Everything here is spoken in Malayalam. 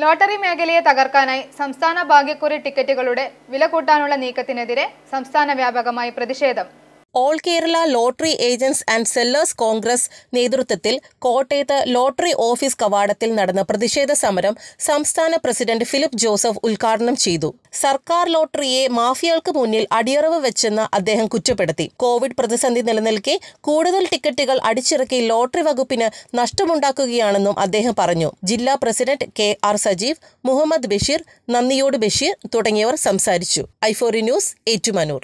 ലോട്ടറി മേഖലയെ തകർക്കാനായി സംസ്ഥാന ഭാഗ്യക്കുറി ടിക്കറ്റുകളുടെ വില കൂട്ടാനുള്ള നീക്കത്തിനെതിരെ സംസ്ഥാന വ്യാപകമായി പ്രതിഷേധം all Kerala lottery agents and sellers Congress നേതൃത്വത്തിൽ കോട്ടയത്ത് ലോട്ടറി ഓഫീസ് കവാടത്തിൽ നടന്ന പ്രതിഷേധ സമരം സംസ്ഥാന പ്രസിഡന്റ് ഫിലിപ്പ് ജോസഫ് ഉദ്ഘാടനം ചെയ്തു സർക്കാർ ലോട്ടറിയെ മാഫിയകൾക്ക് മുന്നിൽ അടിയറവ് വെച്ചെന്ന് അദ്ദേഹം കുറ്റപ്പെടുത്തി കോവിഡ് പ്രതിസന്ധി നിലനിൽക്കെ കൂടുതൽ ടിക്കറ്റുകൾ അടിച്ചിറക്കി ലോട്ടറി വകുപ്പിന് നഷ്ടമുണ്ടാക്കുകയാണെന്നും അദ്ദേഹം പറഞ്ഞു ജില്ലാ president K R Sajeev Muhammad Basheer നന്ദിയോട് ബഷീർ തുടങ്ങിയവർ സംസാരിച്ചു ഐഫോറി ന്യൂസ് ഏറ്റുമാനൂർ